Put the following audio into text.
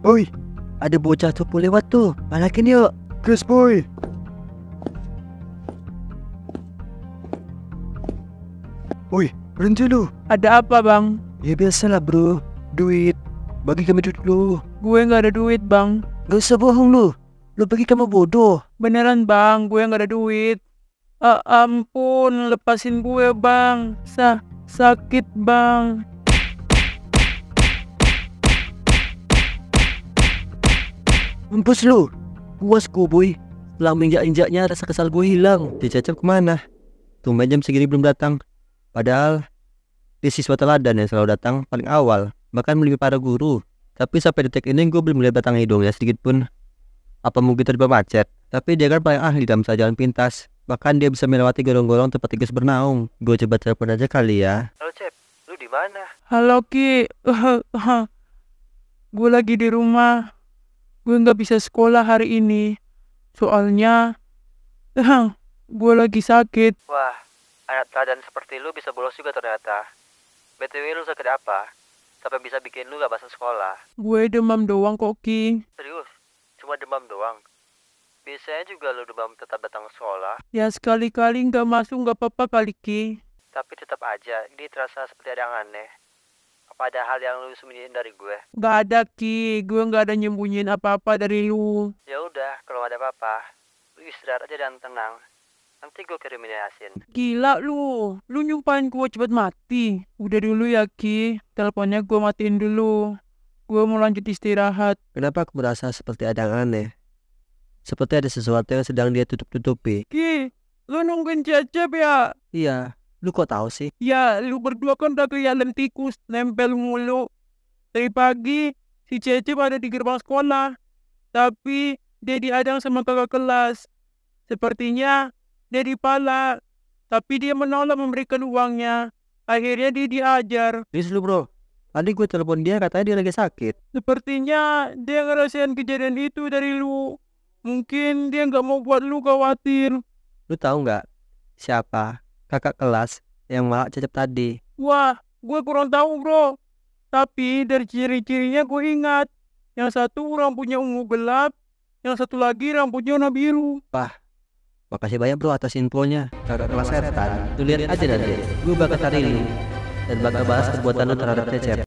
Oi, ada bocah pun lewat tu. Malakin yuk. Kes boy. Oi, berhenti lu. Ada apa, Bang? Ya biasalah, bro. Duit. Bagi kami duit lu. Gue nggak ada duit, Bang. Gak usah bohong lu. Lu pergi kamu bodoh. Beneran bang, gue nggak ada duit. Uh, ampun, lepasin gue bang. Sa sakit bang. Mampus lu. Puas gue boy. Setelah menginjak-injaknya rasa kesal gue hilang. Dicacap kemana? Tumben jam segini belum datang. Padahal di siswa teladan yang selalu datang paling awal. Bahkan melebihi para guru. Tapi sampai detik ini gue belum melihat batang ya sedikit pun. Apa mungkin terjebak macet? Tapi dia kan paling ahli dalam jalan pintas. Bahkan dia bisa melewati gorong-gorong tempat tikus bernaung. Gue coba telepon aja kali ya. Halo Cep, lu di mana? Halo Ki. gue lagi di rumah gue nggak bisa sekolah hari ini soalnya gue lagi sakit wah anak teladan seperti lu bisa bolos juga ternyata btw lu sakit apa sampai bisa bikin lu gak bisa sekolah gue demam doang kok ki serius cuma demam doang biasanya juga lu demam tetap datang sekolah ya sekali-kali nggak masuk nggak apa-apa kali Ki. tapi tetap aja ini terasa seperti ada yang aneh pada hal yang lu sembunyiin dari gue? Gak ada Ki, gue gak ada nyembunyiin apa-apa dari lu. Ya udah, kalau ada apa-apa, lu istirahat aja dan tenang. Nanti gue kirimin Yasin. Gila lu, lu nyumpahin gue cepet mati. Udah dulu ya Ki, teleponnya gue matiin dulu. Gue mau lanjut istirahat. Kenapa aku merasa seperti ada yang aneh? Seperti ada sesuatu yang sedang dia tutup-tutupi. Ki, lu nungguin Cecep ya? Iya, Lu kok tahu sih? Ya, lu berdua kan udah kelihatan tikus, nempel mulu. Dari pagi, si Cece pada di gerbang sekolah. Tapi, dia diadang sama kakak kelas. Sepertinya, dia dipala. Tapi dia menolak memberikan uangnya. Akhirnya dia diajar. Terus lu bro, tadi gue telepon dia katanya dia lagi sakit. Sepertinya dia ngerasain kejadian itu dari lu. Mungkin dia nggak mau buat lu khawatir. Lu tahu nggak siapa kakak kelas yang malah cecep tadi. Wah, gue kurang tahu bro. Tapi dari ciri-cirinya gue ingat. Yang satu rambutnya ungu gelap, yang satu lagi rambutnya warna biru. Pak, makasih banyak bro atas infonya. Kakak kelas setan, tuh lihat aja nanti. Gue bakal cari ini dan bakal bahas perbuatan lo terhadap cecep.